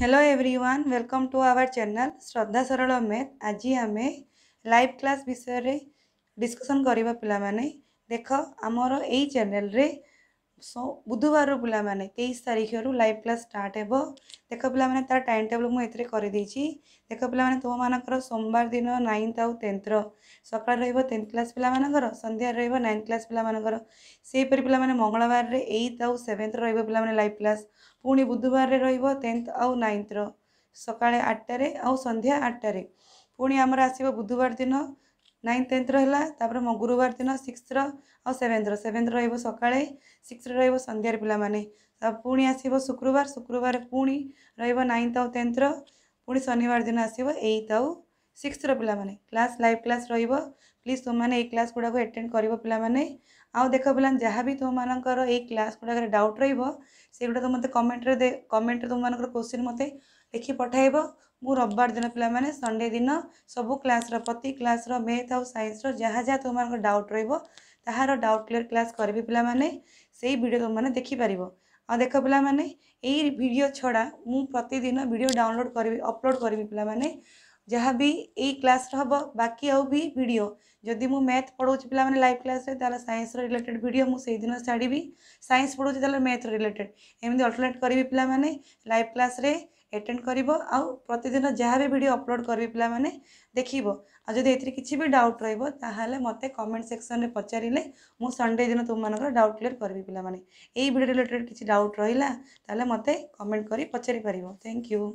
hello everyone welcome to our channel Shraddha Saral math आज आम live class विषय डिस्कसन करवा पाने देख आमर यही चैनल સો ବୁଧବାର ପିଲାମାନେ ତେଇଶ ତାରିଖରୁ ଲାଇଭ୍ କ୍ଲାସ୍ ଷ୍ଟାର୍ଟ ହେବ ଦେଖ ପିଲାମାନେ ତା'ର ଟାଇମ୍ ଟେବୁଲ୍ ମୁଁ ଏଥିରେ କରିଦେଇଛି ଦେଖ ପିଲାମାନେ ତୁମମାନଙ୍କର ସୋମବାର ଦିନ ନାଇନ୍ଥ ଆଉ ଟେନ୍ଥର ସକାଳେ ରହିବ ଟେନ୍ଥ କ୍ଲାସ୍ ପିଲାମାନଙ୍କର ସନ୍ଧ୍ୟାରେ ରହିବ ନାଇନ୍ଥ କ୍ଲାସ୍ ପିଲାମାନଙ୍କର ସେହିପରି ପିଲାମାନେ ମଙ୍ଗଳବାରରେ ଏଇଥ ଆଉ ସେଭେନ୍ଥର ରହିବ ପିଲାମାନେ ଲାଇଭ୍ କ୍ଲାସ୍ ପୁଣି ବୁଧବାରରେ ରହିବ ଟେନ୍ଥ ଆଉ ନାଇନ୍ଥର ସକାଳେ ଆଠଟାରେ ଆଉ ସନ୍ଧ୍ୟା ଆଠଟାରେ ପୁଣି ଆମର ଆସିବ ବୁଧବାର ଦିନ ନାଇନ୍ ଟେନ୍ଥର ହେଲା ତାପରେ ଗୁରୁବାର ଦିନ ସିକ୍ସଥର ଆଉ ସେଭେନ୍ଥର ସେଭେନ୍ଥର ରହିବ ସକାଳେ ସିକ୍ସଥର ରହିବ ସନ୍ଧ୍ୟାରେ ପିଲାମାନେ ପୁଣି ଆସିବ ଶୁକ୍ରବାର ଶୁକ୍ରବାର ପୁଣି ରହିବ ନାଇନ୍ଥ ଆଉ ଟେନ୍ଥର ପୁଣି ଶନିବାର ଦିନ ଆସିବ ଏଇଟ୍ ଆଉ सिक्थ र पिया क्लाइभ क्लास र प्लिज तोम एसुड एटेन्ड गर पि आउँ देखप जहाँब तो मै कला डाउ र गुडा त म कमेन्ट कमेन्ट तर कोसिन् मते लेखि पठाइबो रोबार दिन पिस सन्डेदिन सबै क्लास र प्रति क्लास म्याथ आउँ सयन्स र जहाँ जहाँ तर डाउट र ता डाउट क्ला पाने भिडियो तिपार देख पहिला यही भिडियो छु प्रतिदिन भिडियो डाउनलोोडि अपलोड गरी पि ଯାହାବି ଏଇ କ୍ଲାସ୍ର ହେବ ବାକି ଆଉ ବି ଭିଡ଼ିଓ ଯଦି ମୁଁ ମ୍ୟାଥ୍ ପଢ଼ାଉଛି ପିଲାମାନେ ଲାଇଭ୍ କ୍ଲାସ୍ରେ ତାହେଲେ ସାଇନ୍ସର ରିଲେଟେଡ଼୍ ଭିଡ଼ିଓ ମୁଁ ସେଇଦିନ ଛାଡ଼ିବି ସାଇନ୍ସ ପଢ଼ାଉଛି ତାହେଲେ ମ୍ୟାଥ୍ର ରିଲେଟେଡ଼୍ ଏମିତି ଅଲ୍ଟରନେଟ୍ କରିବି ପିଲାମାନେ ଲାଇଭ୍ କ୍ଲାସ୍ରେ ଆଟେଣ୍ଡ କରିବ ଆଉ ପ୍ରତିଦିନ ଯାହା ବି ଭିଡ଼ିଓ ଅପଲୋଡ଼ କରିବି ପିଲାମାନେ ଦେଖିବ ଆଉ ଯଦି ଏଥିରେ କିଛି ବି ଡାଉଟ୍ ରହିବ ତାହେଲେ ମୋତେ କମେଣ୍ଟ ସେକ୍ସନରେ ପଚାରିଲେ ମୁଁ ସଣ୍ଡେ ଦିନ ତୁମମାନଙ୍କର ଡାଉଟ୍ କ୍ଲିୟର୍ କରିବି ପିଲାମାନେ ଏଇ ଭିଡ଼ିଓ ରିଲେଟେଡ଼୍ କିଛି ଡାଉଟ୍ ରହିଲା ତାହେଲେ ମୋତେ କମେଣ୍ଟ କରି ପଚାରିପାରିବ ଥ୍ୟାଙ୍କ ୟୁ